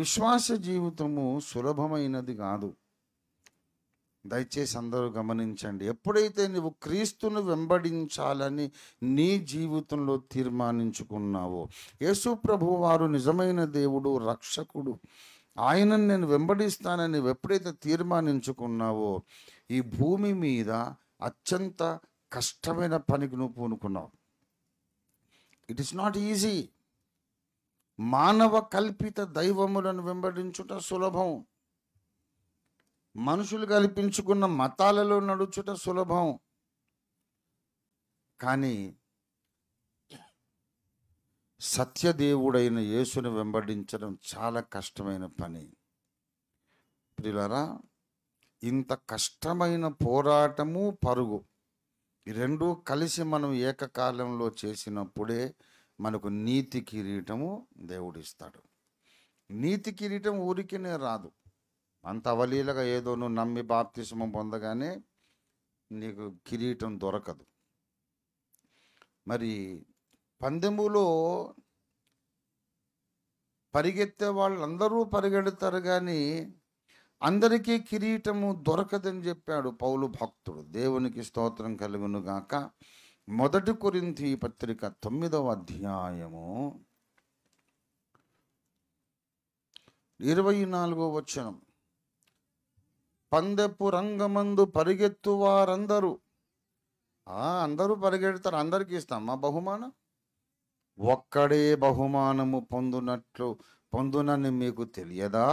విశ్వాస జీవితము సులభమైనది కాదు దయచేసి అందరూ గమనించండి ఎప్పుడైతే నువ్వు క్రీస్తును వెంబడించాలని నీ జీవితంలో తీర్మానించుకున్నావో యేసు ప్రభు వారు నిజమైన దేవుడు రక్షకుడు ఆయనను నేను వెంబడిస్తానని ఎప్పుడైతే తీర్మానించుకున్నావో ఈ భూమి మీద అత్యంత కష్టమైన పనికి నువ్వు పూనుకున్నావు ఇట్ ఇస్ నాట్ ఈజీ మానవ కల్పిత దైవములను వెంబడించుట సులభం మనుషులు కల్పించుకున్న మతాలలో నడుచుట సులభం కానీ సత్యదేవుడైన యేసును వెంబడించడం చాలా కష్టమైన పని ప్రియులరా ఇంత కష్టమైన పోరాటము పరుగు రెండు కలిసి మనం ఏకకాలంలో చేసినప్పుడే మనకు నీతి కిరీటము దేవుడిస్తాడు నీతి కిరీటం ఊరికినే రాదు అంత అవలీలగా ఏదో నువ్వు నమ్మి బాప్తిసమం పొందగానే నీకు కిరీటం దొరకదు మరి పందెములో పరిగెత్తే వాళ్ళందరూ పరిగెడతారు కానీ అందరికీ కిరీటము దొరకదని చెప్పాడు పౌలు భక్తుడు దేవునికి స్తోత్రం గాక మొదటి కొరింతి పత్రిక తొమ్మిదవ అధ్యాయము ఇరవై నాలుగో వచనం పందెపు రంగమందు పరిగెత్తు వారందరూ అందరూ పరిగెడతారు అందరికీ ఇస్తాం మా బహుమానం ఒక్కడే బహుమానము పొందునట్లు పొందునని మీకు తెలియదా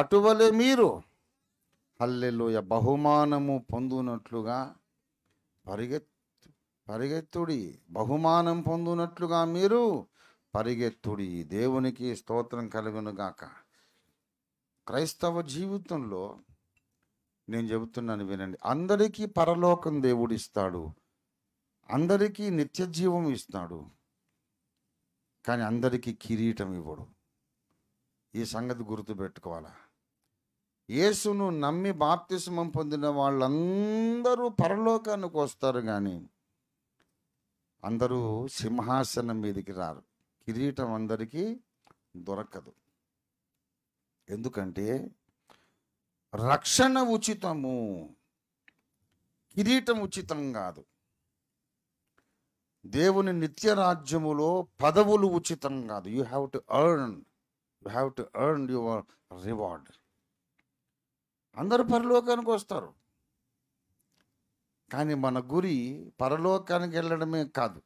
అటువలే మీరు హల్లెలోయ బహుమానము పొందునట్లుగా పరిగెత్తు పరిగెత్తుడి బహుమానం పొందునట్లుగా మీరు పరిగెత్తుడి దేవునికి స్తోత్రం కలుగునుగాక క్రైస్తవ జీవితంలో నేను చెబుతున్నాను వినండి అందరికీ పరలోకం దేవుడు ఇస్తాడు అందరికీ నిత్య జీవం ఇస్తాడు కానీ అందరికీ కిరీటం ఇవ్వడు ఈ సంగతి గుర్తుపెట్టుకోవాలా యేసును నమ్మి బాప్తిసమం పొందిన వాళ్ళందరూ పరలోకానికి వస్తారు కానీ అందరూ సింహాసనం మీదకి రారు కిరీటం అందరికీ దొరకదు ఎందుకంటే రక్షణ ఉచితము కిరీటం ఉచితం కాదు దేవుని నిత్య రాజ్యములో పదవులు ఉచితం కాదు you have to earn you have to earn your reward అందరు పరిలోకానికి వస్తారు కానీ మన గురి పరలోకానికి వెళ్ళడమే కాదు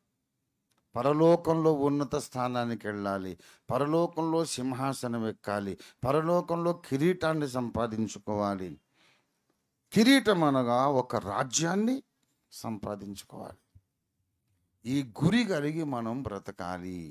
పరలోకంలో ఉన్నత స్థానానికి వెళ్ళాలి పరలోకంలో సింహాసనం ఎక్కాలి పరలోకంలో కిరీటాన్ని సంపాదించుకోవాలి కిరీటం అనగా ఒక రాజ్యాన్ని సంపాదించుకోవాలి ఈ గురి కలిగి మనం బ్రతకాలి